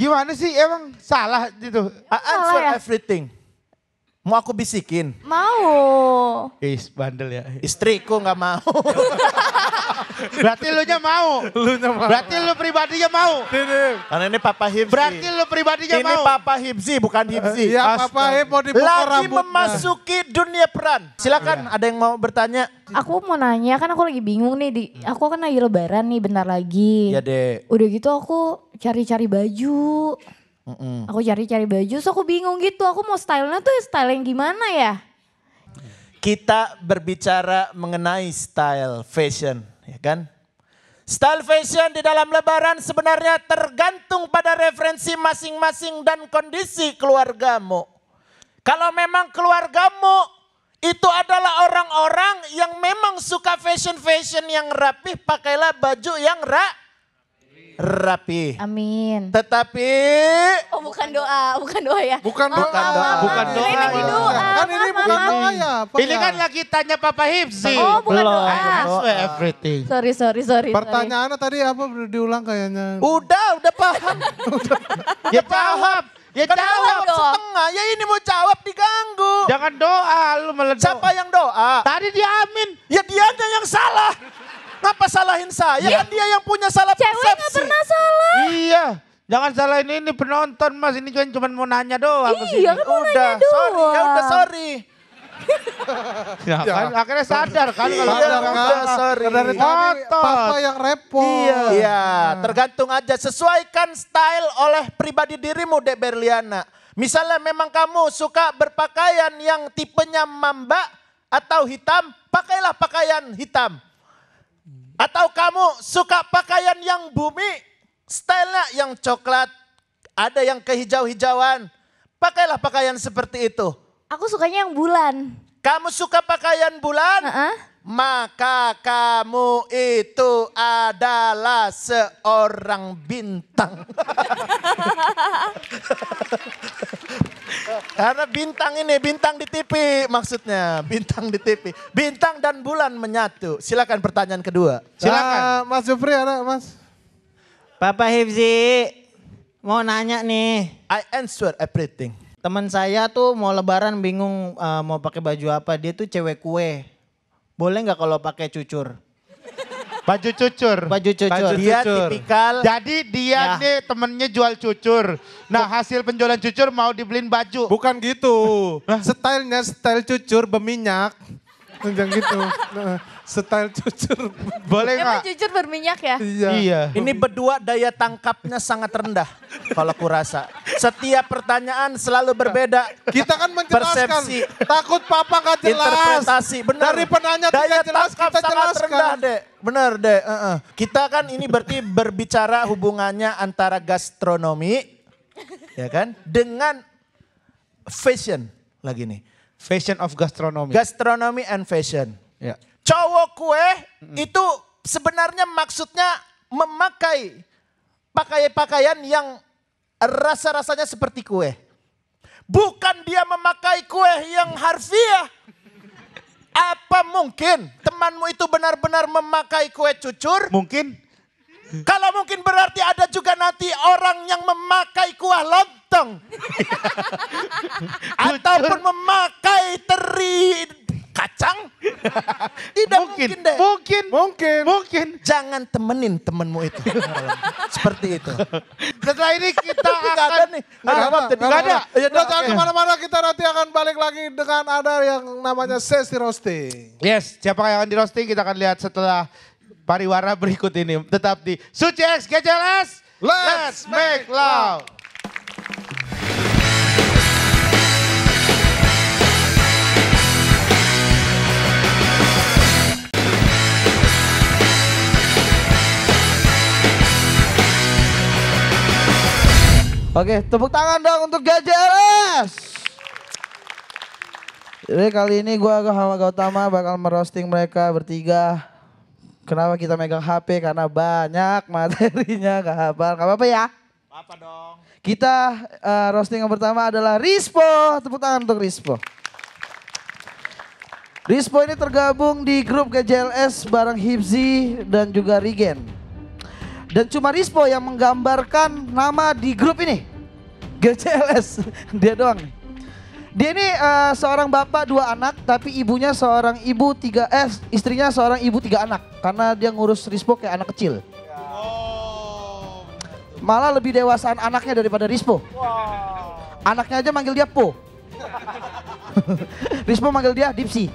A: Gimana sih emang salah gitu? I answer salah ya? everything. Mau aku bisikin?
B: Mau.
A: Is bandel ya. Istriku nggak mau. Berarti lu nya mau. Lu nya mau. Berarti lu pribadinya mau. Karena ini Papa Hibzi. Berarti lu pribadinya ini mau. Ini Papa Hibzi bukan Hibzi. Iya Papa Hibzi mau dibuka Lagi rambutnya. memasuki dunia peran. Silakan ya. ada yang mau
B: bertanya. Aku mau nanya kan aku lagi bingung nih. Di, hmm. aku kan lagi lebaran nih bentar lagi. Ya deh. Udah gitu aku cari-cari baju. Mm-mm. Aku cari-cari baju, so aku bingung gitu. Aku mau stylenya tuh style yang gimana ya?
A: Kita berbicara mengenai style fashion, ya kan? Style fashion di dalam lebaran sebenarnya tergantung pada referensi masing-masing dan kondisi keluargamu. Kalau memang keluargamu itu adalah orang-orang yang memang suka fashion-fashion yang rapih, pakailah baju yang rak rapi. Amin. Tetapi Oh, bukan doa, bukan doa ya. Bukan doa. Bukan doa. Bukan doa. Ini doa. Kan ini bukan doa ya. Pak ini kan ya. lagi tanya Papa Hipsi. Oh, bukan doa. Ask everything. Sorry, sorry, sorry. Pertanyaannya tadi apa diulang kayaknya? Udah, udah paham. ya paham. Ya kan jawab setengah. Ya ini mau jawab diganggu. Jangan doa, lu meledak. Siapa yang doa? Tadi dia amin. Ya dia yang salah. Kenapa salahin saya? Yeah. Kan dia yang punya salah Cewek persepsi. Cewek pernah salah. Iya. Jangan salahin ini penonton mas. Ini kan cuma mau nanya doang. Iya kan mau udah, nanya doang. Sorry, ya udah sorry.
B: ya, ya. Kan, iya. akhirnya sadar kan kalau sadar kan, sorry. Dari papa yang repot. Iya. iya. iya,
A: tergantung aja sesuaikan style oleh pribadi dirimu Dek Berliana. Misalnya memang kamu suka berpakaian yang tipenya mamba atau hitam, pakailah pakaian hitam. Atau kamu suka pakaian yang bumi, stylenya yang coklat, ada yang kehijau-hijauan. Pakailah pakaian seperti itu. Aku sukanya yang bulan. Kamu suka pakaian bulan? Uh -uh. Maka kamu itu adalah seorang bintang. Karena bintang ini, bintang di TV maksudnya. Bintang di TV. Bintang dan bulan menyatu. Silakan pertanyaan kedua. Silakan. Ah, mas Jufri ada mas. Papa Hifzi, mau nanya nih. I answer everything. Teman saya tuh mau lebaran bingung uh, mau pakai baju apa. Dia tuh cewek kue. Boleh nggak kalau pakai cucur? Baju cucur. Baju cucur. Baju cucur. Dia tipikal. Jadi dia ya. nih temennya jual cucur. Nah hasil penjualan cucur mau dibeliin baju. Bukan gitu. Stylenya style cucur berminyak. Jangan gitu. style cucur. Boleh nggak? Emang cucur
B: berminyak ya? Iya. iya. Ini berdua
A: daya tangkapnya sangat rendah kalau kurasa. Setiap pertanyaan selalu berbeda. Kita kan menjelaskan. Persepsi. Takut papa nggak jelas. Interpretasi. Benar. Dari penanya daya tidak jelas kita jelaskan. rendah dek. Benar dek. Uh -uh. Kita kan ini berarti berbicara hubungannya antara gastronomi. ya kan? Dengan fashion lagi nih. Fashion of gastronomy. Gastronomy and fashion. Ya cowok kue itu sebenarnya maksudnya memakai pakaian-pakaian yang rasa-rasanya seperti kue. Bukan dia memakai kue yang harfiah. Apa mungkin temanmu itu benar-benar memakai kue cucur? Mungkin. Kalau mungkin berarti ada juga nanti orang yang memakai kuah lontong. Ataupun memakai teri kacang? Tidak mungkin, mungkin deh. Mungkin. Mungkin. Mungkin. Jangan temenin temenmu itu. Seperti itu. Setelah ini kita akan... Ah, ada nih. Gak ada. Gak ada. Gak ada. kemana-mana kita nanti akan balik lagi dengan ada yang namanya sesi roasting. Yes, siapa yang akan di roasting kita akan lihat setelah pariwara berikut ini. Tetap di Suci X Let's, Let's make love.
B: Oke, tepuk tangan dong untuk GJLS. Jadi kali ini gue sama Gautama bakal merosting mereka bertiga. Kenapa kita megang HP? Karena banyak materinya, gak apa Gak apa-apa ya? Apa dong. Kita uh, roasting yang pertama adalah Rispo. Tepuk tangan untuk Rispo. Rispo ini tergabung di grup GJLS bareng Hipzi dan juga Rigen. Dan cuma Rispo yang menggambarkan nama di grup ini. GCLS, dia doang nih. Dia ini uh, seorang bapak dua anak, tapi ibunya seorang ibu tiga, eh istrinya seorang ibu tiga anak. Karena dia ngurus Rispo kayak anak kecil. Malah lebih dewasaan anaknya daripada Rispo. Anaknya aja manggil dia Po. Rispo manggil dia Dipsi.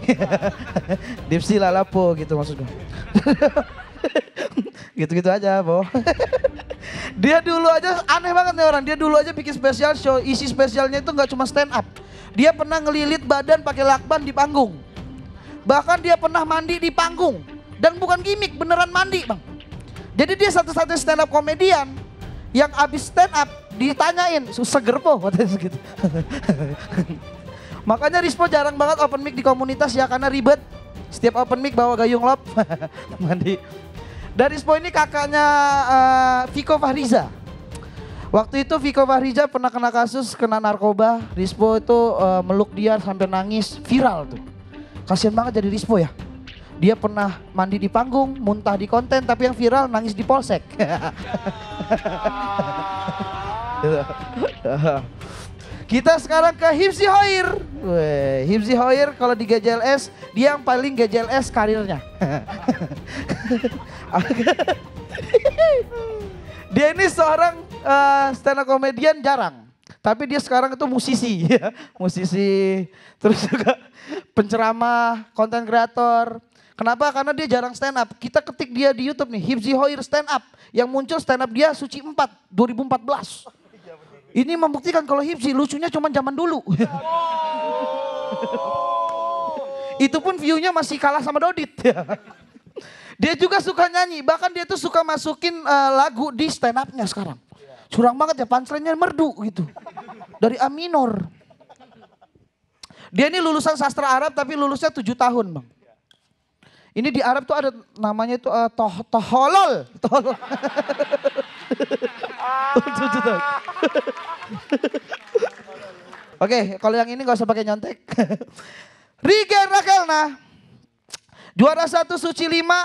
B: Dipsi lalapo gitu maksudnya. Gitu-gitu aja, Bo. dia dulu aja aneh banget nih orang. Dia dulu aja bikin spesial show. Isi spesialnya itu nggak cuma stand up. Dia pernah ngelilit badan pakai lakban di panggung. Bahkan dia pernah mandi di panggung. Dan bukan gimmick, beneran mandi, Bang. Jadi dia satu-satunya stand up komedian yang abis stand up ditanyain seger po katanya gitu. Makanya Rispo jarang banget open mic di komunitas ya karena ribet. Setiap open mic bawa gayung lop mandi. Dari Spo ini kakaknya uh, Viko Fahriza. Waktu itu Viko Fahriza pernah kena kasus kena narkoba. Rispo itu uh, meluk dia sampai nangis, viral tuh. Kasian banget jadi Rispo ya. Dia pernah mandi di panggung, muntah di konten, tapi yang viral nangis di polsek. Ah. Kita sekarang ke Hipsi Hoir. Hipsy Hipsi Hoir kalau di GJLS, dia yang paling GJLS karirnya. dia ini seorang uh, eh, stand up comedian jarang. Tapi dia sekarang itu musisi, musisi, terus juga penceramah, konten kreator. Kenapa? Karena dia jarang stand up. Kita ketik dia di YouTube nih, Hipsi Hoir stand up. Yang muncul stand up dia Suci 4 2014. Ini membuktikan kalau hipsi lucunya cuma zaman dulu. Oh. Itu pun view-nya masih kalah sama Dodit. dia juga suka nyanyi, bahkan dia tuh suka masukin uh, lagu di stand up-nya sekarang. Curang banget ya punchline merdu gitu. Dari A minor. Dia ini lulusan sastra Arab tapi lulusnya tujuh tahun, Bang. Ini di Arab tuh ada namanya itu uh, toh toholol. toholol. Ah. Oke, kalau yang ini gak usah pakai nyontek. Rigen Rakelna. Juara satu suci lima.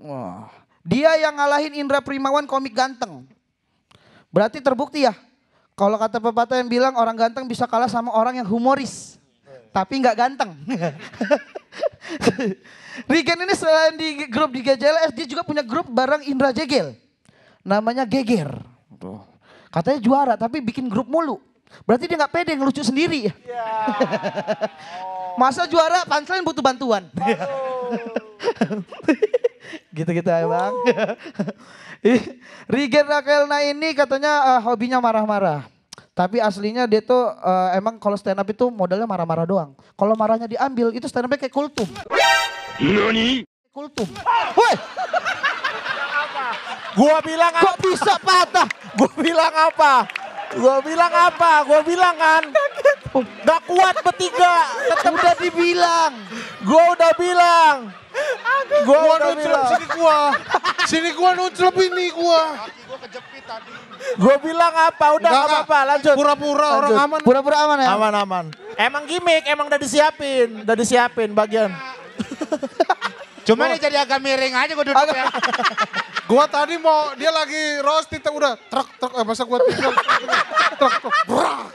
B: Wah. Dia yang ngalahin Indra Primawan komik ganteng. Berarti terbukti ya. Kalau kata pepatah yang bilang orang ganteng bisa kalah sama orang yang humoris. Tapi nggak ganteng. Rigen ini selain di grup di GJLS, dia juga punya grup bareng Indra Jegel namanya geger. Tuh. Katanya juara tapi bikin grup mulu. Berarti dia nggak pede ngelucu sendiri ya. Yeah. Masa juara yang butuh bantuan. Gitu-gitu oh. ya bang. Riger Rakelna ini katanya uh, hobinya marah-marah. Tapi aslinya dia tuh uh, emang kalau stand up itu modalnya marah-marah doang. Kalau marahnya diambil itu stand upnya kayak kultum. Nani? Kultum. Woi! Gua bilang Kok bisa
A: patah? Gua bilang apa? Gua bilang apa? Gua bilang kan. Gak kuat bertiga. Tetap udah dibilang. Gua udah bilang. Gua, gua udah bilang. Sini gua. Sini gua nunclep ini gua. Gue bilang apa? Udah gak apa-apa, lanjut. Pura-pura orang aman. Pura-pura aman ya? Aman, aman. Emang gimmick, emang udah disiapin. Udah disiapin bagian. Cuma oh. ini jadi agak miring aja gue duduk ya. Gua tadi mau dia lagi roasting udah truk truk eh, masa gua tinggal truk truk brah.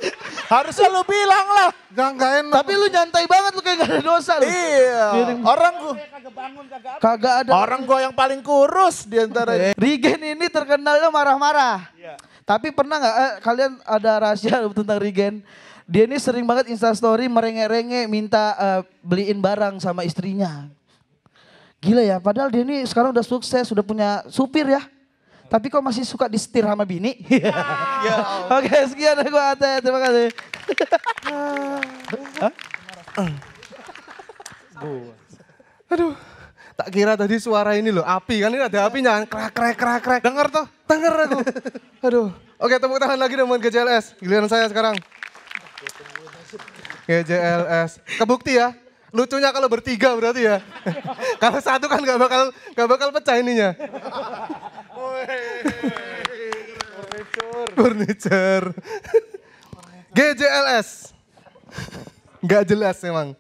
A: Harusnya lu bilang
B: lah. Jangan gak enak. Tapi lu nyantai banget lu kayak gak ada dosa lu. Iya. Orang gua kagak bangun kagak ada. Orang gua yang paling kurus di antara eh. Rigen ini terkenalnya marah-marah. Iya. Tapi pernah nggak eh, kalian ada rahasia tentang Rigen? Dia ini sering banget instastory merengek-rengek minta uh, beliin barang sama istrinya. Gila ya, padahal dia ini sekarang udah sukses, sudah punya supir ya. Tapi kok masih suka disetir sama bini? Ya. ya. Oke, sekian aku Ate. Terima kasih.
A: Aduh, tak kira tadi suara ini loh api kan ini ada apinya kan? krek krek krek krek. Dengar tuh, denger aku. Aduh. Oke, tepuk tangan lagi dengan GJLS. Giliran saya sekarang. GJLS. Kebukti ya, Lucunya kalau bertiga berarti ya. kalau satu kan gak bakal gak bakal pecah ininya. Furniture. Furniture. GJLS. Gak jelas emang.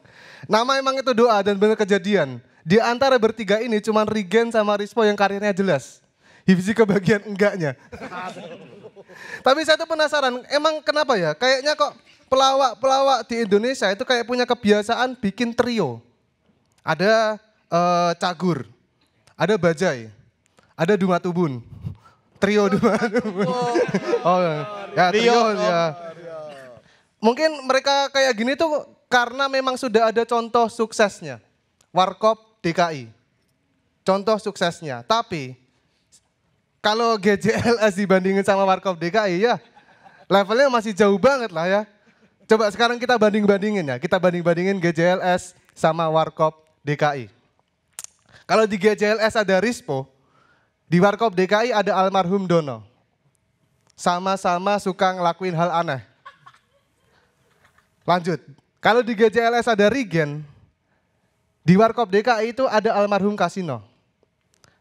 A: Nama emang itu doa dan benar kejadian. Di antara bertiga ini cuman Regen sama Rispo yang karirnya jelas. ke bagian enggaknya. Tapi saya tuh penasaran, emang kenapa ya? Kayaknya kok pelawak-pelawak di Indonesia itu kayak punya kebiasaan bikin trio. Ada uh, Cagur, ada Bajai, ada Dumatubun. Trio
B: Dumatubun. Oh, oh ya trio oh. ya. Mungkin mereka kayak gini tuh karena memang sudah ada contoh suksesnya. Warkop DKI.
A: Contoh suksesnya. Tapi kalau GJLS dibandingin sama Warkop DKI ya levelnya masih jauh banget lah ya. Coba sekarang kita banding-bandingin ya. Kita banding-bandingin GJLS sama Warkop DKI. Kalau di GJLS ada Rispo, di Warkop DKI ada almarhum Dono. Sama-sama suka ngelakuin hal aneh. Lanjut. Kalau di GJLS ada Rigen di Warkop DKI itu ada almarhum Kasino.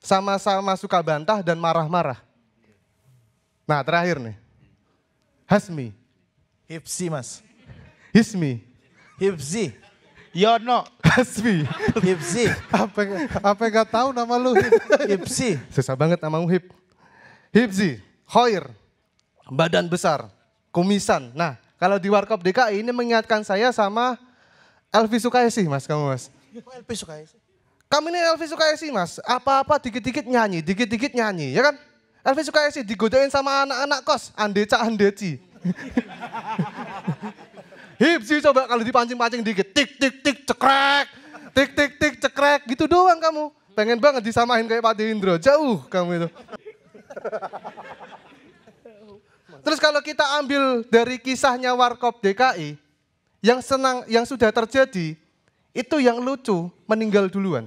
A: Sama-sama suka bantah dan marah-marah. Nah terakhir nih. Hasmi. Hipsi mas. Hismi. Hifzi. Yono. Hasbi. Hipsi. apa apa gak tahu nama lu? Hipsi. Susah banget nama Hip. Hipsi. Khair, Badan besar. Kumisan. Nah, kalau di Warkop DKI ini mengingatkan saya sama Elvi Sukaisi, Mas kamu, Mas. Elvi Sukaisi. Kami ini Elvi Sukaisi, Mas. Apa-apa dikit-dikit nyanyi, dikit-dikit nyanyi, ya kan? Elvi Sukaisi digodain sama anak-anak kos, Andeca Andeci. Hipsi coba kalau dipancing-pancing dikit, tik tik tik cekrek, tik tik tik cekrek, gitu doang kamu. Pengen banget disamain kayak Pak Indro, jauh kamu itu. Terus kalau kita ambil dari kisahnya Warkop DKI, yang senang, yang sudah terjadi, itu yang lucu meninggal duluan.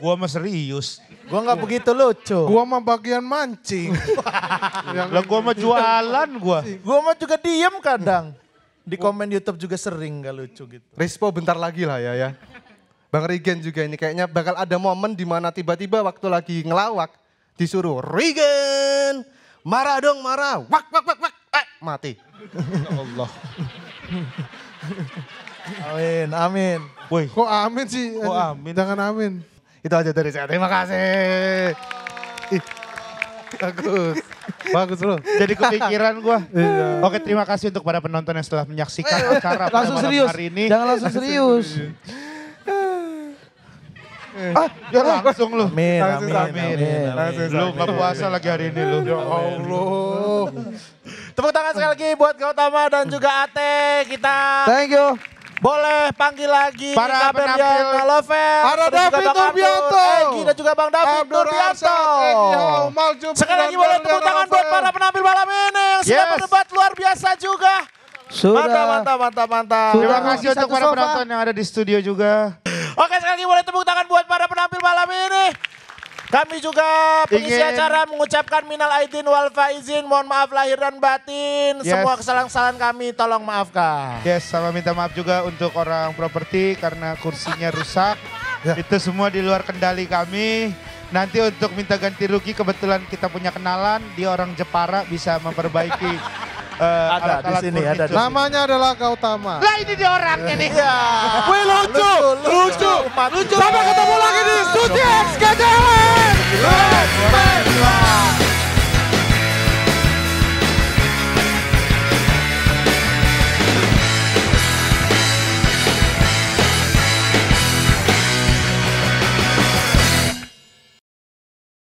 A: Gua mah serius. Gua nggak begitu lucu. Gua mah bagian mancing. Lah gua mah jualan gua. Gua mah juga diem kadang. Di komen YouTube juga sering gak lucu gitu. Rispo bentar lagi lah ya ya. Bang Regen juga ini kayaknya bakal ada momen di mana tiba-tiba waktu lagi ngelawak disuruh Regen marah dong marah wak wak wak wak eh, mati. Ya Allah. Amin, amin. Woi. Kok amin sih? Kok amin? Jangan amin. Itu aja dari saya. Terima kasih. bagus. Bagus loh. Jadi kepikiran gue. Iya. Oke, terima kasih untuk para penonton yang setelah menyaksikan iya. acara pada langsung malam serius. hari ini. Jangan langsung serius. Eh, ah, ya langsung lu. Amin, langsung amin, amin, Langsung lu nggak puasa lagi hari ini
B: lu. Ya, ya Allah.
A: Tepuk tangan sekali lagi buat Gautama dan juga Ate kita. Thank you. Boleh panggil lagi para penampil Novel, para David Nurbianto, Egi dan juga Bang David Nurbianto. Sekali lagi boleh tepuk tangan buat para penampil malam ini yang sudah berdebat luar biasa juga. Sudah. Mantap, mantap, mantap, mantap. Terima kasih untuk para penonton yang ada di studio juga. Oke, sekali lagi boleh tepuk tangan buat para penampil malam ini. Kami juga pengisi Ingin. acara mengucapkan minal aidin wal faizin. Mohon maaf lahir dan batin. Yes. Semua kesalahan-kesalahan kami tolong maafkan. Yes, sama minta maaf juga untuk orang properti karena kursinya rusak. Ya. Itu semua di luar kendali kami. Nanti untuk minta ganti rugi kebetulan kita punya kenalan di orang Jepara bisa memperbaiki uh, ada di sini ada. Di Namanya adalah Gautama. Lah ini dia orangnya nih. ya Wih lucu, lucu, lucu. Sampai ketemu lagi di Suti X Let's